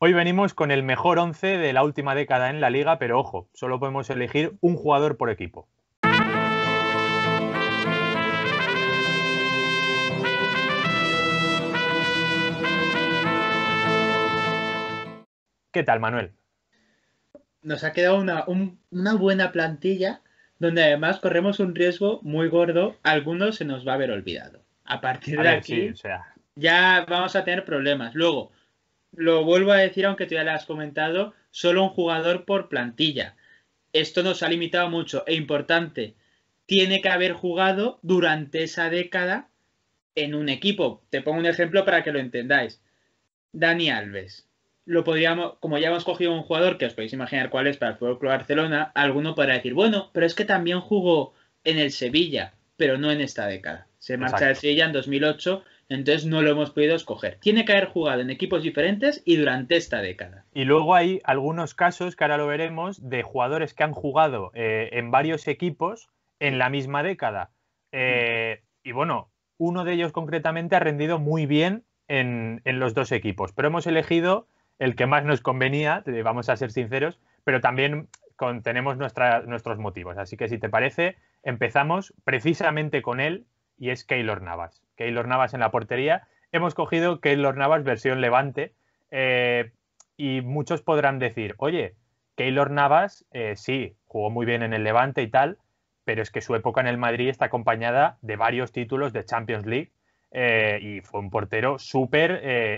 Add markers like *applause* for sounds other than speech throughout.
Hoy venimos con el mejor 11 de la última década en la liga, pero ojo, solo podemos elegir un jugador por equipo. ¿Qué tal, Manuel? Nos ha quedado una, buena plantilla donde además corremos un riesgo muy gordo. Algunos se nos va a haber olvidado. A partir de aquí ya vamos a tener problemas. Luego, lo vuelvo a decir, aunque tú ya lo has comentado, solo un jugador por plantilla. Esto nos ha limitado mucho e importante. Tiene que haber jugado durante esa década en un equipo. Te pongo un ejemplo para que lo entendáis. Dani Alves. Lo podríamos, como ya hemos cogido un jugador que os podéis imaginar cuál es para el Fútbol Club Barcelona, alguno podrá decir, bueno, pero es que también jugó en el Sevilla, pero no en esta década. Se marcha del Sevilla en 2008 entonces no lo hemos podido escoger. Tiene que haber jugado en equipos diferentes y durante esta década. Y luego hay algunos casos, que ahora lo veremos, de jugadores que han jugado eh, en varios equipos en la misma década. Eh, y bueno, uno de ellos concretamente ha rendido muy bien en, los dos equipos, pero hemos elegido el que más nos convenía, vamos a ser sinceros, pero también tenemos nuestros motivos. Así que si te parece, empezamos precisamente con él, y es Keylor Navas. Keylor Navas en la portería. Hemos cogido Keylor Navas versión Levante eh, y muchos podrán decir, oye, Keylor Navas eh, sí, jugó muy bien en el Levante y tal, pero es que su época en el Madrid está acompañada de varios títulos de Champions League eh, y fue un portero súper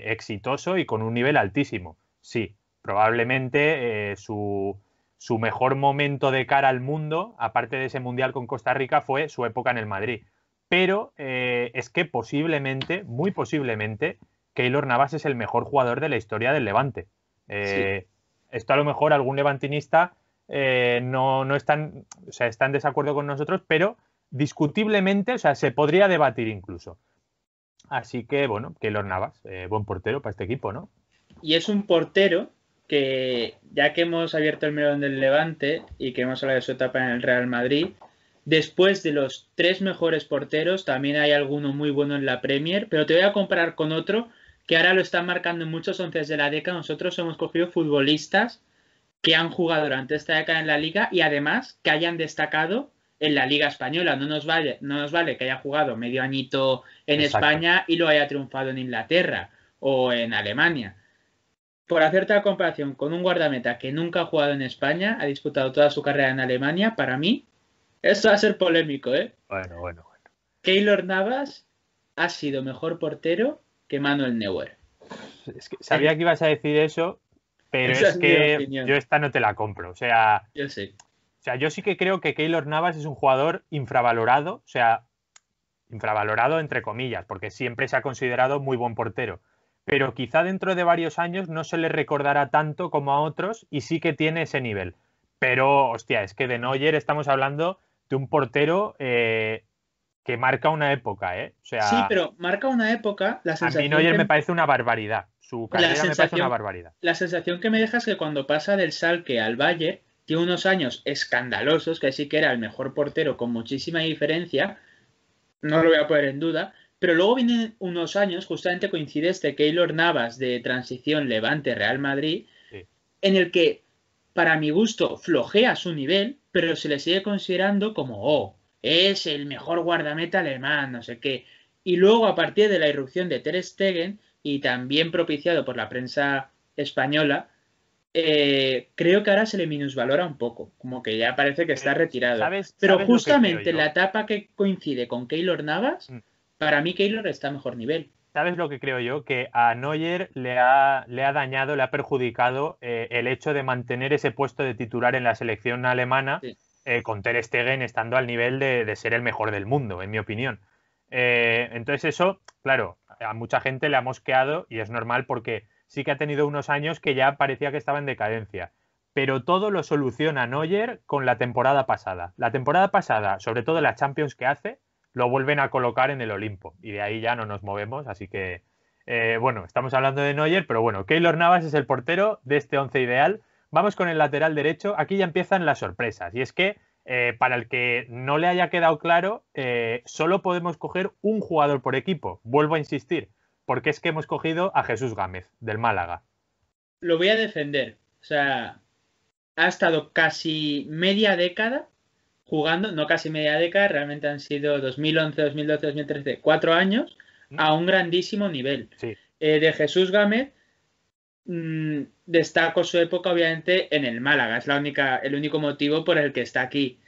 exitoso y con un nivel altísimo. Sí, probablemente su, su mejor momento de cara al mundo, aparte de ese mundial con Costa Rica, fue su época en el Madrid pero eh, es que posiblemente, muy posiblemente, Keylor Navas es el mejor jugador de la historia del Levante. Eh, esto a lo mejor algún levantinista eh, no, no están, o sea, está en desacuerdo con nosotros, pero discutiblemente, o sea, se podría debatir incluso. Así que, bueno, Keylor Navas, buen portero para este equipo, ¿no? Y es un portero que, ya que hemos abierto el melón del Levante y que hemos hablado de su etapa en el Real Madrid, Después de los tres mejores porteros, también hay alguno muy bueno en la Premier, pero te voy a comparar con otro que ahora lo están marcando en muchos once de la década. Nosotros hemos cogido futbolistas que han jugado durante esta década en la liga y además que hayan destacado en la liga española. No nos vale, no nos vale que haya jugado medio añito en España y lo haya triunfado en Inglaterra o en Alemania. Por hacerte la comparación con un guardameta que nunca ha jugado en España, ha disputado toda su carrera en Alemania, para mí eso va a ser polémico, ¿eh? Bueno, bueno, bueno. Keylor Navas ha sido mejor portero que Manuel Neuer. sabía que ibas a decir eso, pero es, que yo esta no te la compro. O sea, yo sí. O sea, yo sí que creo que Keylor Navas es un jugador infravalorado, o sea, infravalorado entre comillas, porque siempre se ha considerado muy buen portero. Pero quizá dentro de varios años no se le recordará tanto como a otros y sí que tiene ese nivel. Pero, hostia, es que de Neuer estamos hablando de un portero eh, que marca una época, ¿eh? sí, pero marca una época. La a mí Neuer me parece una barbaridad. Su carrera me parece una barbaridad. La sensación que me deja es que cuando pasa del Salque al Valle, tiene unos años escandalosos, que sí que era el mejor portero con muchísima diferencia, no lo voy a poner en duda, pero luego vienen unos años, justamente coincide este Keylor Navas de transición Levante-Real Madrid, en el que, para mi gusto, flojea su nivel, pero se le sigue considerando como, oh, es el mejor guardameta alemán, no sé qué. Y luego, a partir de la irrupción de Ter Stegen, y también propiciado por la prensa española, eh, creo que ahora se le minusvalora un poco, como que ya parece que está eh, retirado. pero justamente justamente la etapa que coincide con Keylor Navas, mm. para mí Keylor está a mejor nivel. ¿Sabes lo que creo yo? Que a Neuer le ha, dañado, le ha perjudicado eh, el hecho de mantener ese puesto de titular en la selección alemana eh, con Ter Stegen estando al nivel de, ser el mejor del mundo, en mi opinión. Eh, entonces eso, claro, a mucha gente le ha mosqueado y es normal porque sí que ha tenido unos años que ya parecía que estaba en decadencia. Pero todo lo soluciona Neuer con la temporada pasada. La temporada pasada, sobre todo la Champions que hace, lo vuelven a colocar en el Olimpo y de ahí ya no nos movemos, así que eh, bueno, estamos hablando de Neuer, pero bueno, Keylor Navas es el portero de este once ideal. Vamos con el lateral derecho, aquí ya empiezan las sorpresas y es que eh, para el que no le haya quedado claro, eh, solo podemos coger un jugador por equipo, vuelvo a insistir, porque es que hemos cogido a Jesús Gámez del Málaga. Lo voy a defender, o sea, ha estado casi media década jugando, no casi media década, realmente han sido 2011, 2012, 2013, cuatro años mm. a un grandísimo nivel. Eh, de Jesús Gámez destacó mm, destaco su época obviamente en el Málaga, es la única, el único motivo por el que está aquí.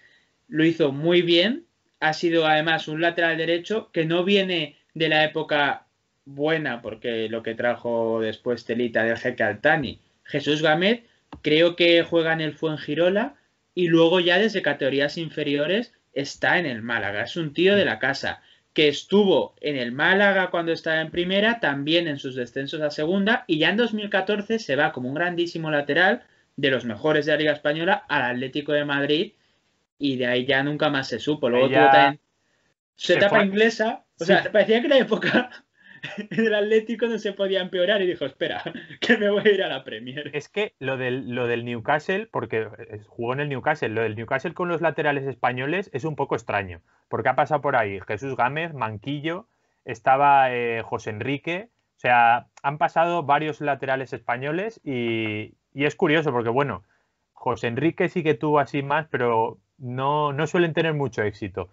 Lo hizo muy bien, ha sido además un lateral derecho que no viene de la época buena, porque lo que trajo después Telita del Jeque Altani. Jesús Gámez creo que juega en el Fuengirola, y luego ya desde categorías inferiores está en el Málaga, es un tío de la casa que estuvo en el Málaga cuando estaba en primera, también en sus descensos a segunda, y ya en 2014 se va como un grandísimo lateral de los mejores de la Liga Española al Atlético de Madrid, y de ahí ya nunca más se supo. Luego tuvo también su etapa inglesa, o sea, parecía que la época *laughs* el Atlético no se podía empeorar y dijo, espera, *laughs* que me voy a ir a la Premier. Es que lo del, lo del Newcastle, porque eh, jugó en el Newcastle, lo del Newcastle con los laterales españoles es un poco extraño, porque ha pasado por ahí Jesús Gámez, Manquillo, estaba eh, José Enrique, o sea, han pasado varios laterales españoles y, es curioso porque, bueno, José Enrique sí que tuvo así más, pero no, no suelen tener mucho éxito.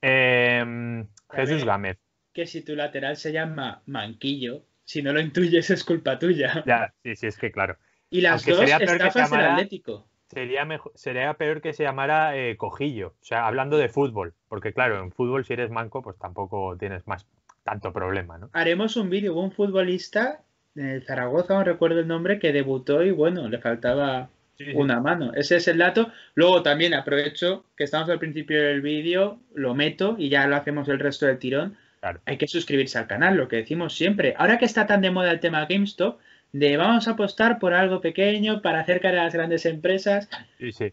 Em, Jesús Gámez que si tu lateral se llama Manquillo, si no lo intuyes es culpa tuya. Ya, sí, sí, es que claro. Y las dos sería que llamara, Atlético. Sería, mejor, sería peor que se llamara eh, Cojillo, o sea, hablando de fútbol, porque claro, en fútbol si eres manco, pues tampoco tienes más tanto problema, ¿no? Haremos un vídeo, un futbolista en Zaragoza, no recuerdo el nombre, que debutó y bueno, le faltaba una mano. Ese es el dato. Luego también aprovecho que estamos al principio del vídeo, lo meto y ya lo hacemos el resto del tirón. Hay que suscribirse al canal, lo que decimos siempre. Ahora que está tan de moda el tema GameStop, de vamos a apostar por algo pequeño para acercar a las grandes empresas. Sí,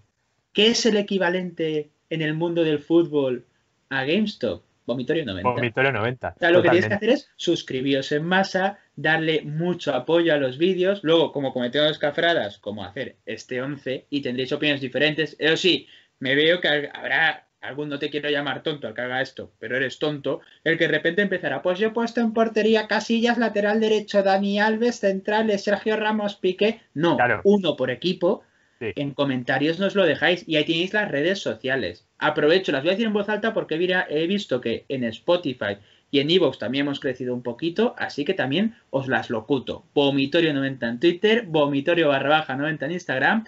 ¿Qué es el equivalente en el mundo del fútbol a GameStop? Vomitorio 90. Vomitorio 90. O sea, lo que tienes que hacer es suscribiros en masa, darle mucho apoyo a los vídeos. Luego, como dos cafradas, como hacer este 11 y tendréis opiniones diferentes. Eso sí, me veo que habrá Alguno no te quiero llamar tonto al que haga esto, pero eres tonto, el que de repente empezará, pues yo he puesto en portería Casillas, lateral derecho, Dani Alves, centrales, Sergio Ramos, Piqué, no, uno por equipo, en comentarios nos lo dejáis y ahí tenéis las redes sociales. Aprovecho, las voy a decir en voz alta porque he visto que en Spotify y en Evox también hemos crecido un poquito, así que también os las locuto. Vomitorio90 en Twitter, Vomitorio barra baja 90 en Instagram,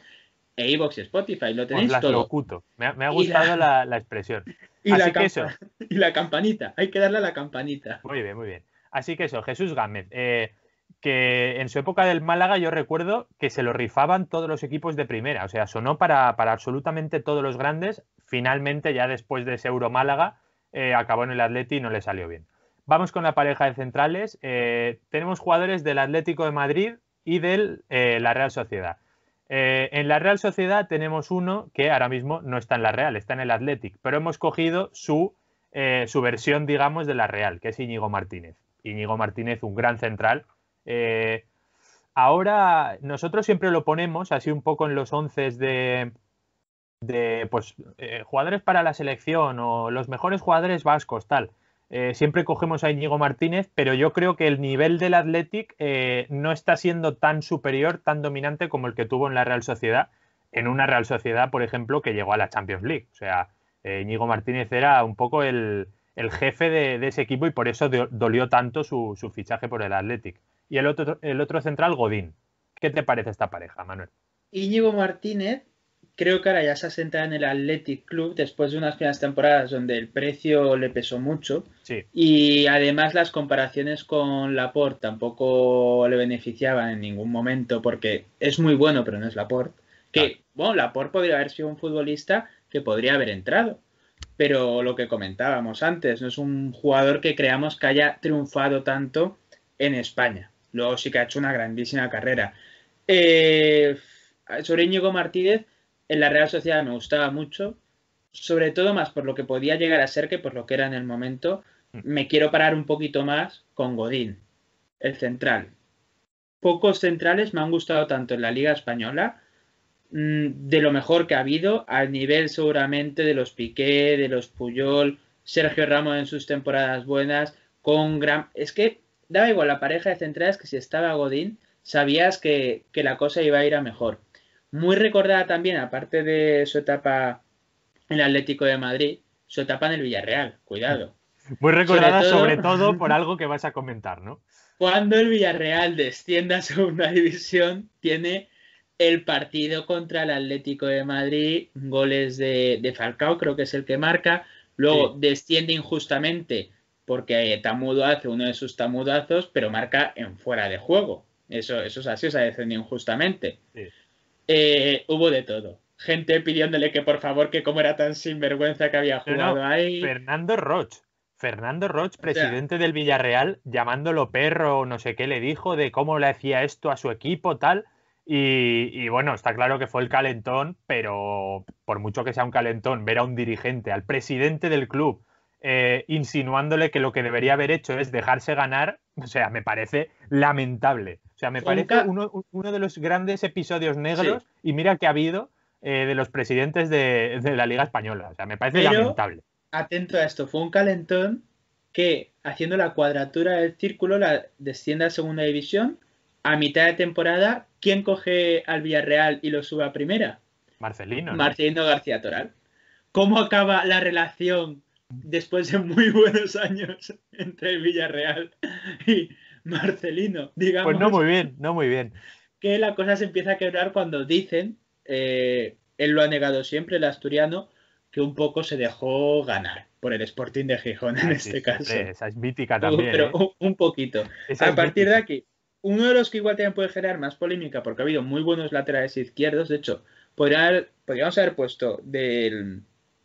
e iBox y Spotify, lo tenéis todo. Locuto. Me, ha, gustado la, expresión. Y, la campanita, hay que darle a la campanita. Muy bien, muy bien. Así que eso, Jesús Gámez, eh, que en su época del Málaga yo recuerdo que se lo rifaban todos los equipos de primera, o sea, sonó para, absolutamente todos los grandes, finalmente ya después de ese Euro Málaga eh, acabó en el Atleti y no le salió bien. Vamos con la pareja de centrales, eh, tenemos jugadores del Atlético de Madrid y de la Real Sociedad. Eh, en la Real Sociedad tenemos uno que ahora mismo no está en la Real, está en el Athletic, pero hemos cogido su, eh, versión, digamos, de la Real, que es Íñigo Martínez. Íñigo Martínez, un gran central. Eh, ahora, nosotros siempre lo ponemos así un poco en los once de, de pues, jugadores para la selección o los mejores jugadores vascos, tal. Eh, siempre cogemos a Íñigo Martínez, pero yo creo que el nivel del Athletic eh, no está siendo tan superior, tan dominante como el que tuvo en la Real Sociedad, en una Real Sociedad, por ejemplo, que llegó a la Champions League. O sea, eh, Íñigo Martínez era un poco el, jefe de, ese equipo y por eso dolió tanto su, fichaje por el Athletic. Y el otro, el otro central, Godín. ¿Qué te parece esta pareja, Manuel? Íñigo Martínez creo que ahora ya se ha sentado en el Athletic Club después de unas primeras temporadas donde el precio le pesó mucho y además las comparaciones con Laporte tampoco le beneficiaban en ningún momento porque es muy bueno pero no es Laporte. Que, bueno, Laporte podría haber sido un futbolista que podría haber entrado, pero lo que comentábamos antes, no es un jugador que creamos que haya triunfado tanto en España. Luego sí que ha hecho una grandísima carrera. Eh, sobre Íñigo Martínez, en la Real Sociedad me gustaba mucho, sobre todo más por lo que podía llegar a ser que por lo que era en el momento. Mm. Me quiero parar un poquito más con Godín, el central. Pocos centrales me han gustado tanto en la Liga Española, mm, de lo mejor que ha habido, al nivel seguramente de los Piqué, de los Puyol, Sergio Ramos en sus temporadas buenas, con gran... Es que daba igual la pareja de centrales que si estaba Godín, sabías que, que la cosa iba a ir a mejor. Muy recordada también, aparte de su etapa en el Atlético de Madrid, su etapa en el Villarreal, cuidado. *laughs* Muy recordada sobre todo, *laughs* por algo que vas a comentar, ¿no? Cuando el Villarreal descienda a segunda división, tiene el partido contra el Atlético de Madrid, goles de, Falcao, creo que es el que marca. Luego desciende injustamente porque Tamudo hace uno de sus tamudazos, pero marca en fuera de juego. Eso, eso es así, o sea, desciende injustamente. Sí. Eh, hubo de todo. Gente pidiéndole que por favor, que como era tan sinvergüenza que había jugado ahí. Fernando Roch. Fernando Roch, presidente del Villarreal, llamándolo perro o no sé qué le dijo de cómo le hacía esto a su equipo, tal. Y, bueno, está claro que fue el calentón, pero por mucho que sea un calentón, ver a un dirigente, al presidente del club, eh, insinuándole que lo que debería haber hecho es dejarse ganar, o sea, me parece lamentable. O sea, me parece uno, de los grandes episodios negros, y mira que ha habido, eh, de los presidentes de, la Liga Española. O sea, me parece lamentable. Atento a esto, fue un calentón que, haciendo la cuadratura del círculo, la descienda a segunda división. A mitad de temporada, ¿quién coge al Villarreal y lo suba a primera? Marcelino. Marcelino García Toral. ¿Cómo acaba la relación después de muy buenos años *laughs* entre el Villarreal y, Marcelino, digamos. Pues no muy bien, no muy bien. Que la cosa se empieza a quebrar cuando dicen, eh, él lo ha negado siempre, el asturiano, que un poco se dejó ganar por el Sporting de Gijón en ah, este caso. Esa es mítica también. pero ¿eh? un, poquito. a partir de aquí, uno de los que igual también puede generar más polémica, porque ha habido muy buenos laterales izquierdos, de hecho, podríamos haber puesto del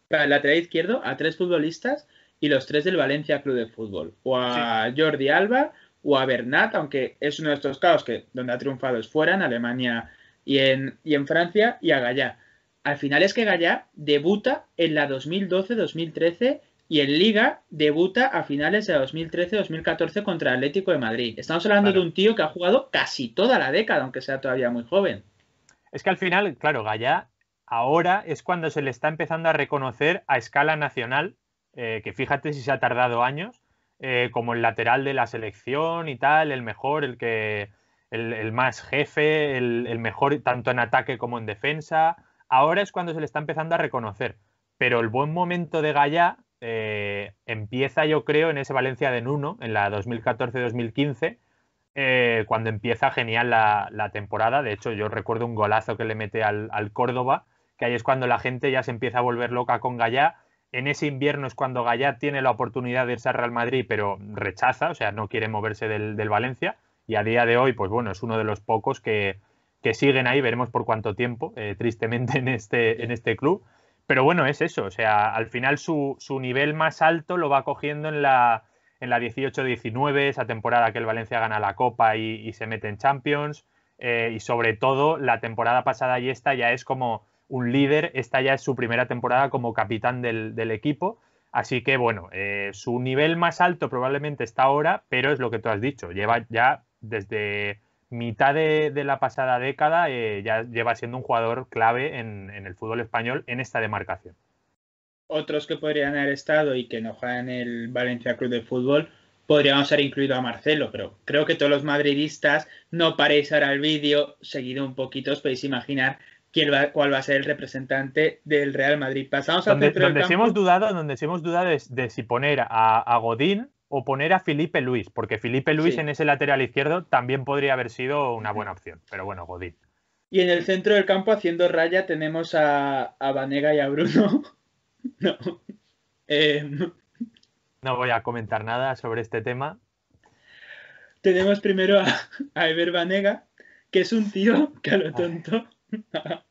para el lateral izquierdo a tres futbolistas y los tres del Valencia Club de Fútbol, o a Jordi Alba, o a Bernat, aunque es uno de estos casos que donde ha triunfado es fuera, en Alemania y en, en Francia, y a Gallá. Al final es que Gallá debuta en la 2012-2013 y en Liga debuta a finales de 2013-2014 contra el Atlético de Madrid. Estamos hablando de un tío que ha jugado casi toda la década, aunque sea todavía muy joven. Es que al final, claro, Gallá ahora es cuando se le está empezando a reconocer a escala nacional, eh, que fíjate si se ha tardado años, eh, como el lateral de la selección y tal, el mejor, el que el, más jefe, el, mejor tanto en ataque como en defensa. Ahora es cuando se le está empezando a reconocer, pero el buen momento de Gallá eh, empieza, yo creo, en ese Valencia de Nuno, en la 2014-2015. Eh, cuando empieza genial la, temporada. De hecho, yo recuerdo un golazo que le mete al, al Córdoba, que ahí es cuando la gente ya se empieza a volver loca con Gallá en ese invierno es cuando Gallat tiene la oportunidad de irse al Real Madrid, pero rechaza, o sea, no quiere moverse del, Valencia. Y a día de hoy, pues bueno, es uno de los pocos que, siguen ahí, veremos por cuánto tiempo, eh, tristemente, en este, en este club. Pero bueno, es eso, o sea, al final su, su nivel más alto lo va cogiendo en la, en la 18-19, esa temporada que el Valencia gana la Copa y, se mete en Champions, eh, y sobre todo la temporada pasada y esta ya es como un líder. Esta ya es su primera temporada como capitán del, equipo. Así que bueno, eh, su nivel más alto probablemente está ahora, pero es lo que tú has dicho. Lleva ya desde mitad de, la pasada década, eh, ya lleva siendo un jugador clave en, el fútbol español en esta demarcación. Otros que podrían haber estado y que no juegan el Valencia Club de Fútbol, podríamos haber incluido a Marcelo, pero creo que todos los madridistas no paréis ahora el vídeo, seguido un poquito, os podéis imaginar cuál va a ser el representante del Real Madrid. Pasamos a donde, donde sí hemos dudado, donde hemos dudado es de si poner a, Godín o poner a Felipe Luis, porque Felipe Luis en ese lateral izquierdo también podría haber sido una buena opción, pero bueno, Godín. Y en el centro del campo haciendo raya tenemos a, Vanega y a Bruno. *laughs* no. Em. no. voy a comentar nada sobre este tema. Tenemos primero a, Ever Vanega, que es un tío que a lo tonto. *laughs*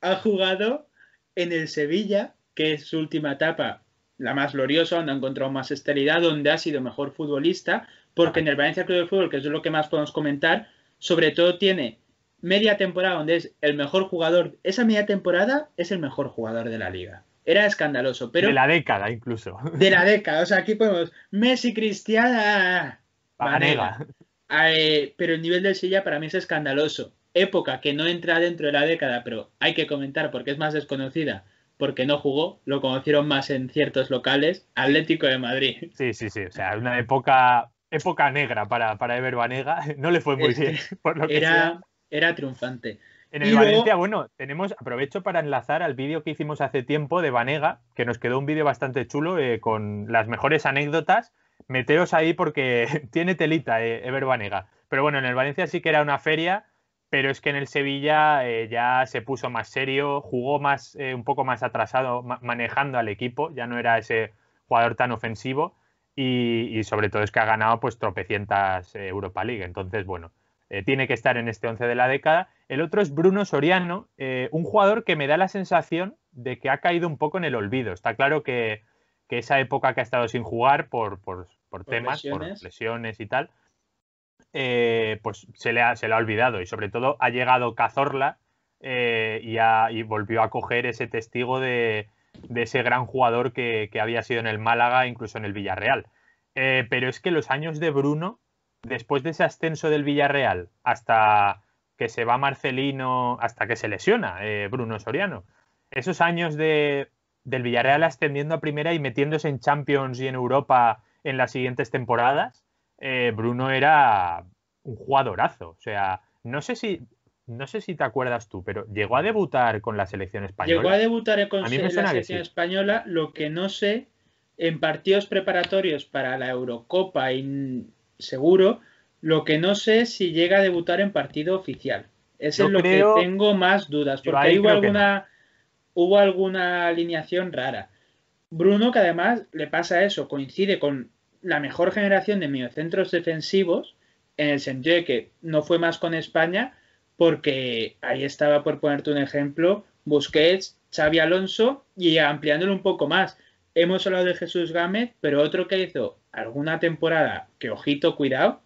ha jugado en el Sevilla, que es su última etapa, la más gloriosa, donde ha encontrado más esterilidad, donde ha sido mejor futbolista, porque en el Valencia Club de Fútbol, que es lo que más podemos comentar, sobre todo tiene media temporada donde es el mejor jugador, esa media temporada es el mejor jugador de la liga. Era escandaloso, pero... De la década incluso. De la década, o sea, aquí podemos... Messi, Cristiana... Eh, pero el nivel del Sevilla para mí es escandaloso época que no entra dentro de la década, pero hay que comentar porque es más desconocida, porque no jugó, lo conocieron más en ciertos locales, Atlético de Madrid. Sí, sí, sí, o sea, una época, época negra para, para Ever Banega, *laughs* no le fue muy bien, *laughs* por lo que era, Era triunfante. En el Valencia, bueno, tenemos, aprovecho para enlazar al vídeo que hicimos hace tiempo de Banega, que nos quedó un vídeo bastante chulo eh, con las mejores anécdotas. Meteos ahí porque *laughs* tiene telita eh, Ever Banega Pero bueno, en el Valencia sí que era una feria pero es que en el Sevilla eh, ya se puso más serio, jugó más, eh, un poco más atrasado, manejando al equipo, ya no era ese jugador tan ofensivo y, sobre todo es que ha ganado pues tropecientas eh, Europa League, entonces bueno, tiene que estar en este 11 de la década. El otro es Bruno Soriano, un jugador que me da la sensación de que ha caído un poco en el olvido, está claro que, esa época que ha estado sin jugar por, temas, por lesiones y tal, eh, pues se le, ha, olvidado y sobre todo ha llegado Cazorla eh, y, volvió a coger ese testigo de, ese gran jugador que, había sido en el Málaga, incluso en el Villarreal. Eh, pero es que los años de Bruno, después de ese ascenso del Villarreal hasta que se va Marcelino, hasta que se lesiona Bruno Soriano, esos años del Villarreal ascendiendo a primera y metiéndose en Champions y en Europa en las siguientes temporadas, eh, Bruno era un jugadorazo. O sea, no sé si no sé si te acuerdas tú, pero llegó a debutar con la selección española. Llegó a debutar con la selección española, lo que no sé, en partidos preparatorios para la Eurocopa, seguro, lo que no sé si llega a debutar en partido oficial. Eso es lo que tengo más dudas, porque hubo alguna, hubo alguna alineación rara. Bruno, que además le pasa eso, coincide con la mejor generación de mediocentros defensivos en el sentido que no fue más con España porque ahí estaba, por ponerte un ejemplo, Busquets, Xavi Alonso y ampliándolo un poco más. Hemos hablado de Jesús Gámez, pero otro que hizo alguna temporada, que ojito, cuidado,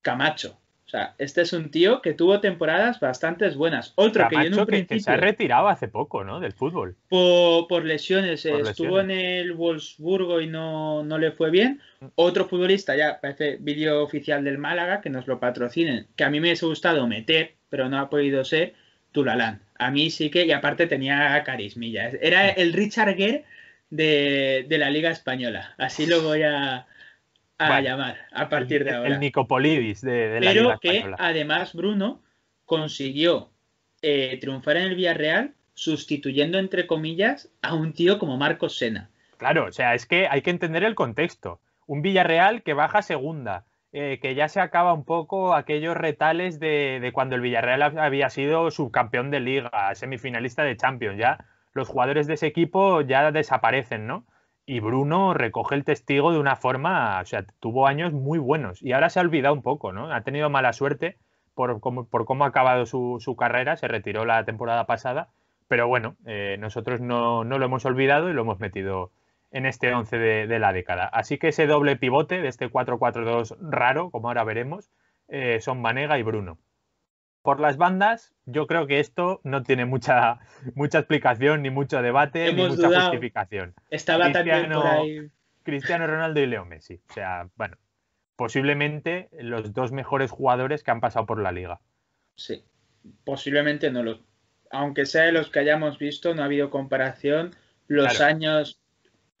Camacho. O sea, este es un tío que tuvo temporadas bastante buenas. Otro que yo en un principio... se ha retirado hace poco, ¿no? Del fútbol. Por, lesiones. estuvo en el Wolfsburgo y no, no, le fue bien. Mm. Otro futbolista, ya parece vídeo oficial del Málaga, que nos lo patrocinen. Que a mí me hubiese gustado meter, pero no ha podido ser, Tulalán. A mí sí que... Y aparte tenía carismilla. Era el Richard Gere de, de la Liga Española. Así lo voy a a llamar a partir de ahora. El Nicopolidis de, de la Pero que además Bruno consiguió eh, triunfar en el Villarreal sustituyendo, entre comillas, a un tío como Marcos Sena. Claro, o sea, es que hay que entender el contexto. Un Villarreal que baja segunda, eh, que ya se acaba un poco aquellos retales de, de, cuando el Villarreal había sido subcampeón de liga, semifinalista de Champions. Ya los jugadores de ese equipo ya desaparecen, ¿no? y Bruno recoge el testigo de una forma, o sea, tuvo años muy buenos y ahora se ha olvidado un poco, ¿no? Ha tenido mala suerte por cómo, ha acabado su, carrera, se retiró la temporada pasada, pero bueno, eh, nosotros no, lo hemos olvidado y lo hemos metido en este 11 de, la década. Así que ese doble pivote de este 4-4-2 raro, como ahora veremos, eh, son Vanega y Bruno por las bandas, yo creo que esto no tiene mucha, mucha explicación, ni mucho debate, ni mucha justificación. Estaba Cristiano, por Cristiano Ronaldo y Leo Messi. O sea, bueno, posiblemente los dos mejores jugadores que han pasado por la liga. Sí, posiblemente no los. Aunque sea de los que hayamos visto, no ha habido comparación. Los años.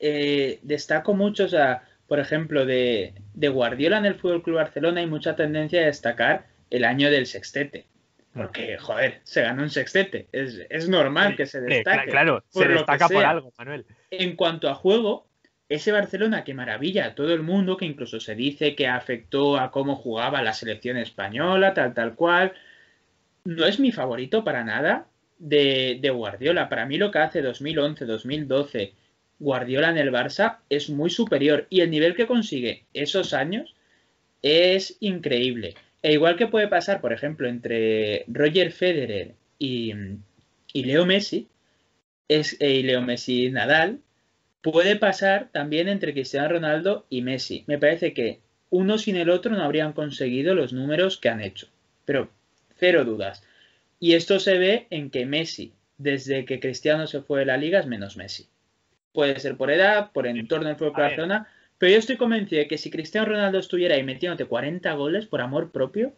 Eh, destaco mucho, o sea, por ejemplo, de, de Guardiola en el Fútbol Club Barcelona hay mucha tendencia a destacar el año del sextete. Porque, joder, se ganó un sextete. Es, normal que se destaque. Claro, se destaca por algo, Manuel. En cuanto a juego, ese Barcelona que maravilla a todo el mundo, que incluso se dice que afectó a cómo jugaba la selección española, tal, tal cual, no es mi favorito para nada de, de Guardiola. Para mí lo que hace 2011, 2012 Guardiola en el Barça es muy superior y el nivel que consigue esos años es increíble. E igual que puede pasar, por ejemplo, entre Roger Federer y, eh, Leo Messi, y Leo Messi Nadal, puede pasar también entre Cristiano Ronaldo y Messi. Me parece que uno sin el otro no habrían conseguido los números que han hecho. Pero cero dudas. Y esto se ve en que Messi, desde que Cristiano se fue de la liga, es menos Messi. Puede ser por edad, por entorno del fútbol, pero yo estoy convencido de que si Cristiano Ronaldo estuviera ahí metiéndote 40 goles por amor propio,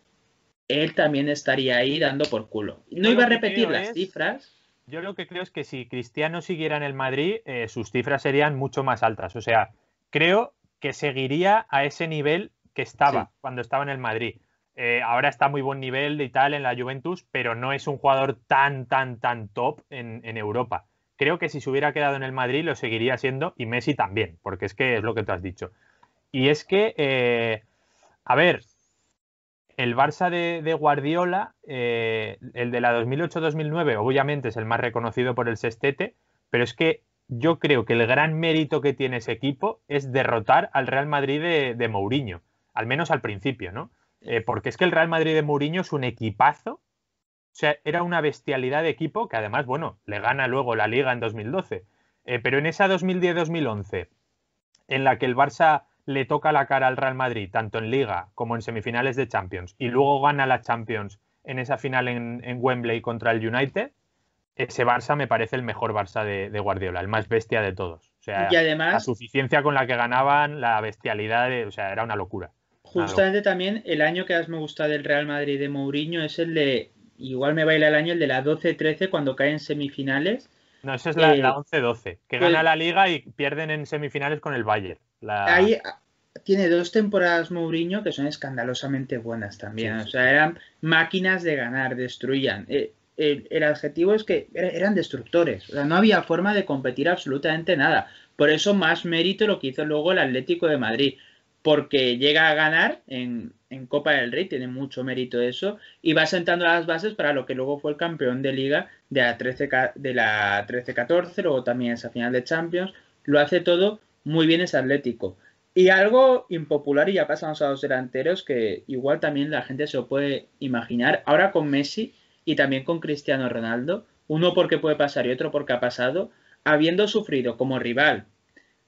él también estaría ahí dando por culo. No iba a repetir las cifras. Yo lo que creo es que si Cristiano siguiera en el Madrid, eh, sus cifras serían mucho más altas. O sea, creo que seguiría a ese nivel que estaba cuando estaba en el Madrid. Eh, ahora está muy buen nivel y tal en la Juventus, pero no es un jugador tan, tan, tan top en Europa creo que si se hubiera quedado en el Madrid lo seguiría siendo y Messi también, porque es que es lo que tú has dicho. Y es que, eh, a ver, el Barça de, Guardiola, eh, el de la 2008-2009, obviamente es el más reconocido por el sextete, pero es que yo creo que el gran mérito que tiene ese equipo es derrotar al Real Madrid de, Mourinho, al menos al principio, ¿no? Eh, porque es que el Real Madrid de Mourinho es un equipazo o sea, era una bestialidad de equipo que además, bueno, le gana luego la liga en 2012. Eh, pero en esa 2010-2011, en la que el Barça le toca la cara al Real Madrid, tanto en liga como en semifinales de Champions, y luego gana la Champions en esa final en, Wembley contra el United, ese Barça me parece el mejor Barça de, Guardiola, el más bestia de todos. O sea, y además, la suficiencia con la que ganaban, la bestialidad, o sea, era una locura. Justamente también el año que más me gusta del Real Madrid de Mourinho es el de igual me baila el año el de la 12-13 cuando caen semifinales. No, esa es la, eh, la 11-12, que gana pues la liga y pierden en semifinales con el Bayern. Ahí ah, tiene dos temporadas Mourinho que son escandalosamente buenas también. O sea, eran máquinas de ganar, destruían. Eh, el, el, adjetivo es que eran destructores. O sea, no había forma de competir absolutamente nada. Por eso más mérito lo que hizo luego el Atlético de Madrid, porque llega a ganar en, en Copa del Rey, tiene mucho mérito eso, y va sentando las bases para lo que luego fue el campeón de liga de la 13-14, o también esa final de Champions, lo hace todo muy bien ese Atlético. Y algo impopular, y ya pasamos a los delanteros, que igual también la gente se lo puede imaginar, ahora con Messi y también con Cristiano Ronaldo, uno porque puede pasar y otro porque ha pasado, habiendo sufrido como rival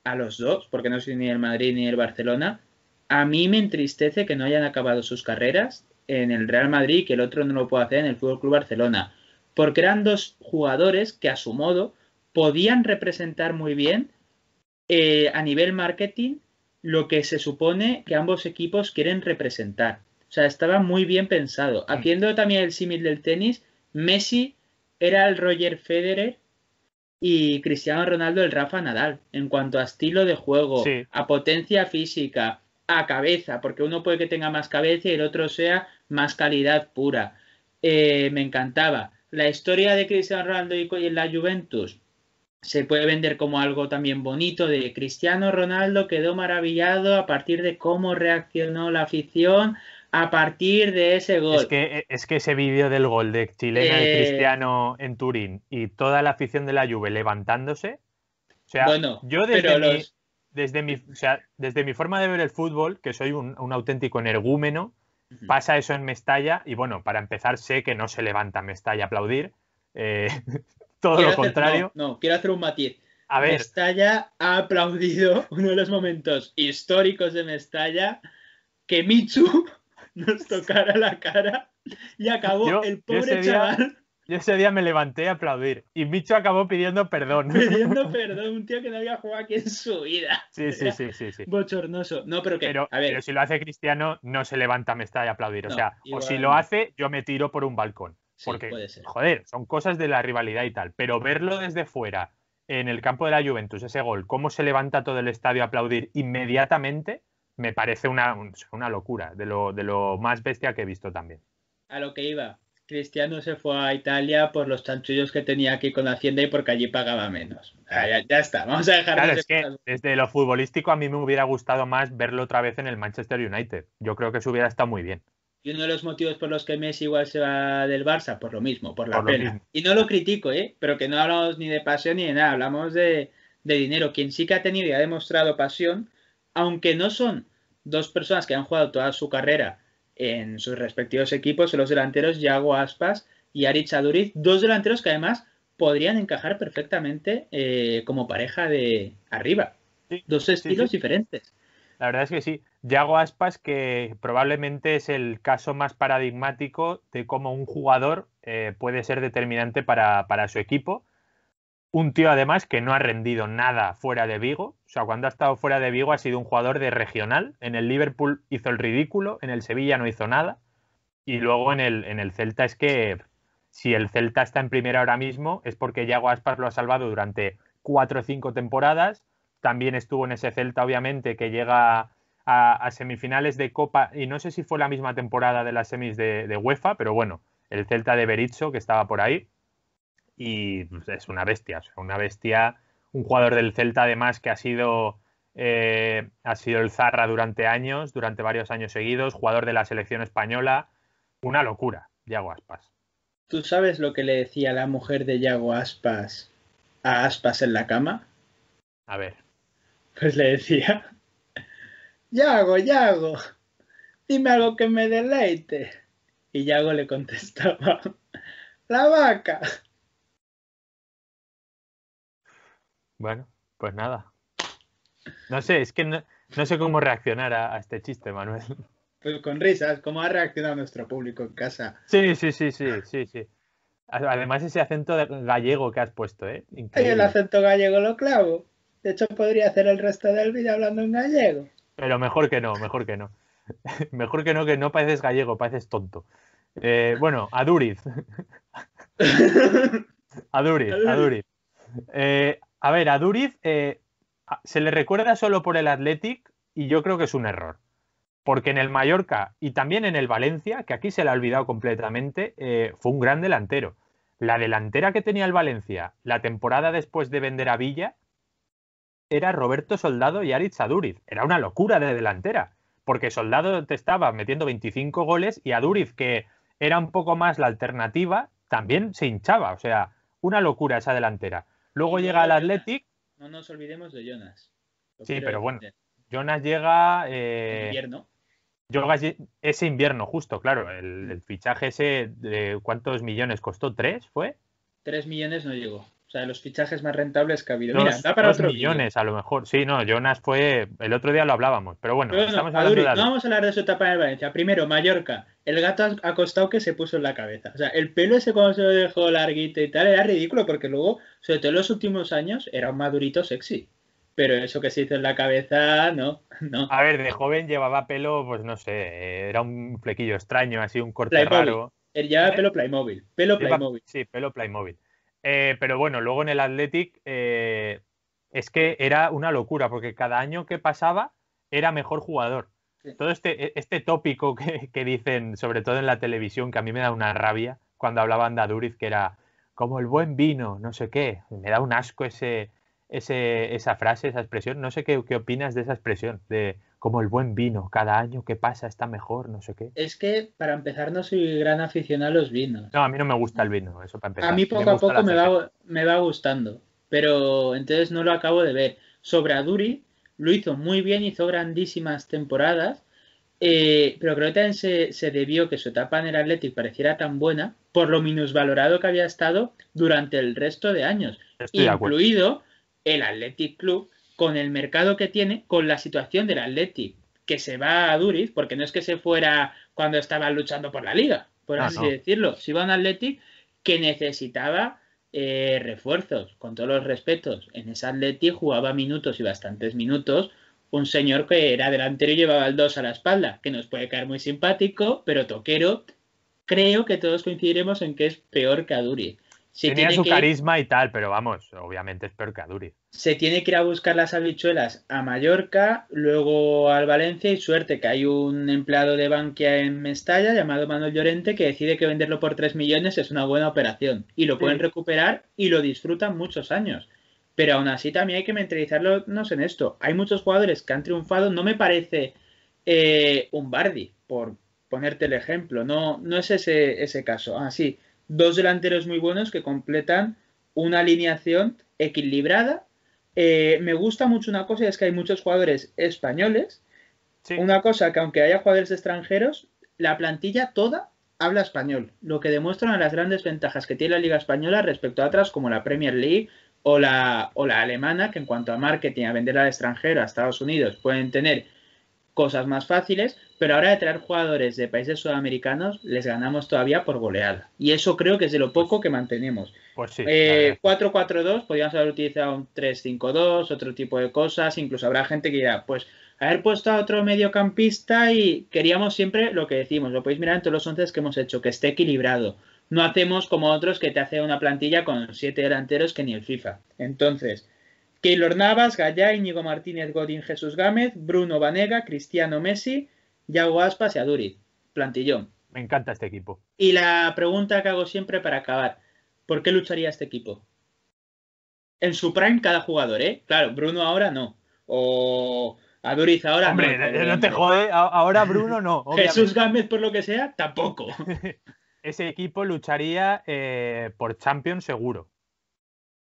a los dos, porque no soy ni el Madrid ni el Barcelona, a mí me entristece que no hayan acabado sus carreras en el Real Madrid y que el otro no lo pueda hacer en el Fútbol Club Barcelona, porque eran dos jugadores que a su modo podían representar muy bien eh, a nivel marketing lo que se supone que ambos equipos quieren representar. O sea, estaba muy bien pensado. Haciendo también el símil del tenis, Messi era el Roger Federer y Cristiano Ronaldo el Rafa Nadal en cuanto a estilo de juego, a potencia física, a cabeza, porque uno puede que tenga más cabeza y el otro sea más calidad pura. Eh, me encantaba. La historia de Cristiano Ronaldo y la Juventus se puede vender como algo también bonito de Cristiano Ronaldo quedó maravillado a partir de cómo reaccionó la afición a partir de ese gol. Es que, es que ese vídeo del gol de chilena eh, Cristiano en Turín y toda la afición de la Juve levantándose. O sea, yo desde, desde mi, desde mi forma de ver el fútbol, que soy un, auténtico energúmeno, pasa eso en Mestalla y bueno, para empezar sé que no se levanta Mestalla a aplaudir, eh, *laughs* todo lo contrario. no, quiero hacer un matiz. A Mestalla ha aplaudido *laughs* uno de los momentos históricos de Mestalla que Michu *laughs* nos tocara la cara y acabó el pobre chaval yo ese día me levanté a aplaudir y Micho acabó pidiendo perdón. Pidiendo *laughs* perdón, un tío que no había jugado aquí en su vida. Sí, sí, sí, sí, Bochornoso. No, pero que. si lo hace Cristiano, no se levanta, a está aplaudir. o sea, o si lo hace, yo me tiro por un balcón. Porque, joder, son cosas de la rivalidad y tal. Pero verlo desde fuera, en el campo de la Juventus, ese gol, cómo se levanta todo el estadio a aplaudir inmediatamente, me parece una, locura, de lo, de lo más bestia que he visto también. A lo que iba, Cristiano se fue a Italia por los chanchullos que tenía aquí con Hacienda y porque allí pagaba menos. ya, está, vamos a dejar. de desde lo futbolístico a mí me hubiera gustado más verlo otra vez en el Manchester United. Yo creo que se hubiera estado muy bien. Y uno de los motivos por los que Messi igual se va del Barça, por lo mismo, por la pena. Y no lo critico, ¿eh? pero que no hablamos ni de pasión ni de nada, hablamos de dinero. Quien sí que ha tenido y ha demostrado pasión, aunque no son dos personas que han jugado toda su carrera en sus respectivos equipos los delanteros Yago Aspas y Ari Aduriz, dos delanteros que además podrían encajar perfectamente eh, como pareja de arriba. dos estilos diferentes. La verdad es que sí. Yago Aspas, que probablemente es el caso más paradigmático de cómo un jugador eh, puede ser determinante para su equipo un tío, además, que no ha rendido nada fuera de Vigo. O sea, cuando ha estado fuera de Vigo ha sido un jugador de regional. En el Liverpool hizo el ridículo, en el Sevilla no hizo nada. Y luego en el, en el Celta es que si el Celta está en primera ahora mismo es porque Yago Aspas lo ha salvado durante cuatro o cinco temporadas. También estuvo en ese Celta, obviamente, que llega a, semifinales de Copa y no sé si fue la misma temporada de las semis de, de UEFA, pero bueno, el Celta de Berizzo que estaba por ahí y pues, es una bestia, una bestia, un jugador del Celta además que ha sido, eh, ha sido el Zarra durante años, durante varios años seguidos, jugador de la selección española, una locura, Yago Aspas. ¿Tú sabes lo que le decía la mujer de Yago Aspas a Aspas en la cama? A ver. Pues le decía, Yago, Yago, dime algo que me deleite. Y Yago le contestaba, la vaca. Bueno, pues nada. No sé, es que no, sé cómo reaccionar a, este chiste, Manuel. Pues con risas, ¿cómo ha reaccionado nuestro público en casa? Sí, sí, sí, sí, sí, sí. Además ese acento gallego que has puesto, ¿eh? Increíble. el acento gallego lo clavo. De hecho, podría hacer el resto del vídeo hablando en gallego. Pero mejor que no, mejor que no. *laughs* mejor que no, que no pareces gallego, pareces tonto. Eh, bueno, Aduriz. *laughs* Aduriz, Aduriz. Eh, a ver, a Duriz eh, se le recuerda solo por el Athletic y yo creo que es un error. Porque en el Mallorca y también en el Valencia, que aquí se le ha olvidado completamente, eh, fue un gran delantero. La delantera que tenía el Valencia la temporada después de vender a Villa era Roberto Soldado y Aritz Aduriz. Era una locura de delantera, porque Soldado te estaba metiendo 25 goles y Aduriz, que era un poco más la alternativa, también se hinchaba. O sea, una locura esa delantera. Luego llega el Athletic. No nos olvidemos de Jonas. sí, pero bueno. Jonas llega. Eh, invierno. ese invierno, justo, claro. El, mm. el, fichaje ese de cuántos millones costó, ¿tres fue? Tres millones no llegó de los fichajes más rentables que ha habido. Dos, Mira, para millones a lo mejor. Sí, no, Jonas fue. El otro día lo hablábamos, pero bueno, vamos a hablar de su etapa en Valencia. Primero, Mallorca. El gato acostado que se puso en la cabeza. O sea, el pelo ese cuando se lo dejó larguito y tal era ridículo porque luego, sobre todo en los últimos años, era un madurito sexy. Pero eso que se hizo en la cabeza, no, no. A ver, de joven llevaba pelo, pues no sé, era un flequillo extraño, así un corte Playmobil. raro. Él llevaba ¿Eh? pelo Playmobil, pelo Playmobil. sí, pelo Playmobil. Eh, pero bueno, luego en el Athletic eh, es que era una locura, porque cada año que pasaba era mejor jugador. Todo este, e, este tópico que, dicen, sobre todo en la televisión, que a mí me da una rabia cuando hablaban de Aduriz, que era como el buen vino, no sé qué. Me da un asco ese, esa frase, esa expresión. No sé qué, qué opinas de esa expresión, de como el buen vino, cada año que pasa está mejor, no sé qué. Es que para empezar no soy gran aficionado a los vinos. No, a mí no me gusta el vino, eso para empezar. A mí poco a poco me va, gustando, pero entonces no lo acabo de ver. Sobre Aduri lo hizo muy bien, hizo grandísimas temporadas, eh, pero creo que también se, debió que su etapa en el Athletic pareciera tan buena por lo minusvalorado que había estado durante el resto de años, incluido el Athletic Club, con el mercado que tiene, con la situación del Atleti, que se va a Duriz, porque no es que se fuera cuando estaban luchando por la liga, por ah, así decirlo. Se iba a un Atleti que necesitaba eh, refuerzos, con todos los respetos. En ese Atleti jugaba minutos y bastantes minutos un señor que era delantero y llevaba el 2 a la espalda, que nos puede caer muy simpático, pero toquero. Creo que todos coincidiremos en que es peor que a Duriz. Se tiene su carisma y tal, pero vamos, obviamente es peor Duri. Se tiene que ir a buscar las habichuelas a Mallorca, luego al Valencia y suerte que hay un empleado de Bankia en Mestalla llamado Manuel Llorente que decide que venderlo por 3 millones es una buena operación y lo pueden recuperar y lo disfrutan muchos años. Pero aún así también hay que mentalizarnos en esto. Hay muchos jugadores que han triunfado, no me parece eh, un Bardi, por ponerte el ejemplo, no, no es ese, ese caso. Ah sí dos delanteros muy buenos que completan una alineación equilibrada. Eh, me gusta mucho una cosa y es que hay muchos jugadores españoles. Una cosa que aunque haya jugadores extranjeros, la plantilla toda habla español, lo que demuestra las grandes ventajas que tiene la Liga Española respecto a otras como la Premier League o la, o la alemana, que en cuanto a marketing, a vender al extranjero, a Estados Unidos, pueden tener cosas más fáciles, pero ahora de traer jugadores de países sudamericanos les ganamos todavía por goleada. Y eso creo que es de lo poco pues que mantenemos. 4-4-2, pues eh, podríamos haber utilizado un 3-5-2, otro tipo de cosas, incluso habrá gente que dirá, pues haber puesto a otro mediocampista y queríamos siempre lo que decimos, lo podéis mirar en todos los 11 que hemos hecho, que esté equilibrado. No hacemos como otros que te hace una plantilla con siete delanteros que ni el FIFA. Entonces, Keylor Navas, Gaya, Íñigo Martínez, Godín, Jesús Gámez, Bruno Vanega, Cristiano Messi, Yago Aspas y Aduriz. Plantillón. Me encanta este equipo. Y la pregunta que hago siempre para acabar: ¿por qué lucharía este equipo? En su prime, cada jugador, ¿eh? Claro, Bruno ahora no. O Aduriz ahora Hombre, no. te jode. Ahora Bruno no. *laughs* Jesús Gámez, por lo que sea, tampoco. *laughs* Ese equipo lucharía eh, por Champions seguro.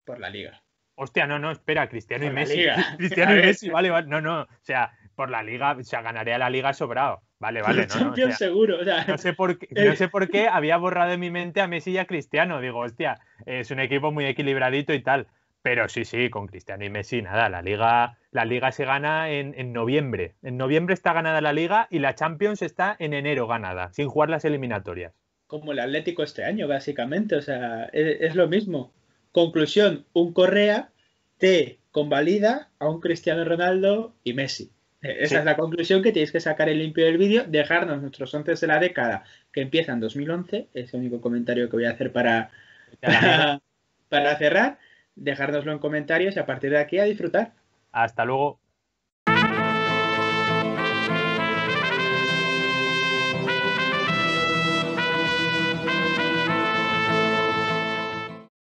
Por la liga hostia, no, no, espera, Cristiano y Messi. *laughs* Cristiano y Messi, eh. vale, vale, no, no, o sea, por la liga, o sea, ganaría la liga sobrado. Vale, vale. No, no, seguro. O sea, no, sé por qué, sé por qué *laughs* había borrado de mi mente a Messi y a Cristiano. Digo, hostia, es un equipo muy equilibradito y tal. Pero sí, sí, con Cristiano y Messi, nada, la liga, la liga se gana en, noviembre. En noviembre está ganada la liga y la Champions está en enero ganada, sin jugar las eliminatorias. Como el Atlético este año, básicamente, o sea, e, es lo mismo. Conclusión, un Correa te convalida a un Cristiano Ronaldo y Messi. Eh, esa es la conclusión que tenéis que sacar el limpio del vídeo, dejarnos nuestros once de la década que empieza en 2011, es el único comentario que voy a hacer para, *laughs* para, cerrar, dejárnoslo en comentarios y a partir de aquí a disfrutar. Hasta luego.